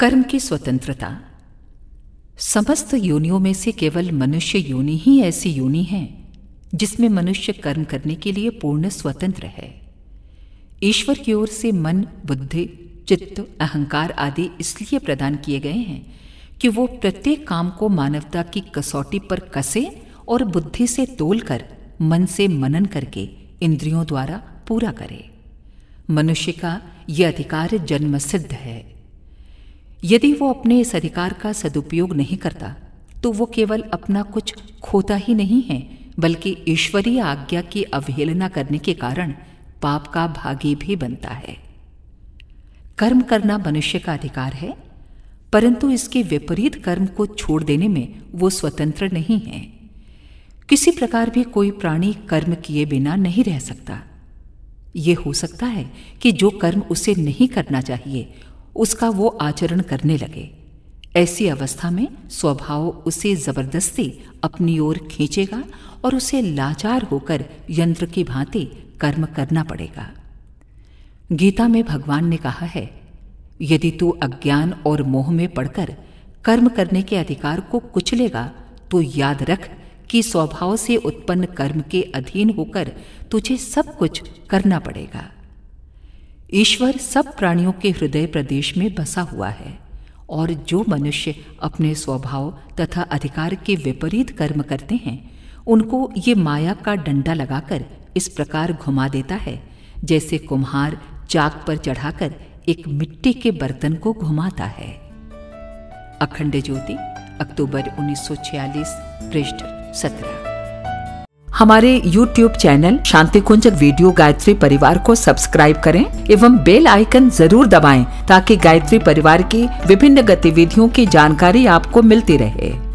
कर्म की स्वतंत्रता समस्त योनियों में से केवल मनुष्य योनि ही ऐसी योनि है जिसमें मनुष्य कर्म करने के लिए पूर्ण स्वतंत्र है ईश्वर की ओर से मन बुद्धि चित्त अहंकार आदि इसलिए प्रदान किए गए हैं कि वो प्रत्येक काम को मानवता की कसौटी पर कसे और बुद्धि से तोलकर मन से मनन करके इंद्रियों द्वारा पूरा करे मनुष्य का यह अधिकार जन्मसिद्ध है यदि वो अपने इस अधिकार का सदुपयोग नहीं करता तो वो केवल अपना कुछ खोता ही नहीं है बल्कि ईश्वरीय आज्ञा की अवहेलना करने के कारण पाप का भागी भी बनता है कर्म करना मनुष्य का अधिकार है परंतु इसके विपरीत कर्म को छोड़ देने में वो स्वतंत्र नहीं है किसी प्रकार भी कोई प्राणी कर्म किए बिना नहीं रह सकता ये हो सकता है कि जो कर्म उसे नहीं करना चाहिए उसका वो आचरण करने लगे ऐसी अवस्था में स्वभाव उसे जबरदस्ती अपनी ओर खींचेगा और उसे लाचार होकर यंत्र की भांति कर्म करना पड़ेगा गीता में भगवान ने कहा है यदि तू अज्ञान और मोह में पड़कर कर्म करने के अधिकार को कुचलेगा तो याद रख कि स्वभाव से उत्पन्न कर्म के अधीन होकर तुझे सब कुछ करना पड़ेगा ईश्वर सब प्राणियों के हृदय प्रदेश में बसा हुआ है और जो मनुष्य अपने स्वभाव तथा अधिकार के विपरीत कर्म करते हैं उनको ये माया का डंडा लगाकर इस प्रकार घुमा देता है जैसे कुम्हार चाक पर चढ़ाकर एक मिट्टी के बर्तन को घुमाता है अखंड ज्योति अक्टूबर 1946 पृष्ठ सत्रह हमारे YouTube channel Shanti Kunj video Gayatri Parivar को सब्सक्राइब करें एवं बेल आइकन जरूर दबाएं ताकि गायत्री परिवार की विभिन्न गतिविधियों की जानकारी आपको मिलती रहे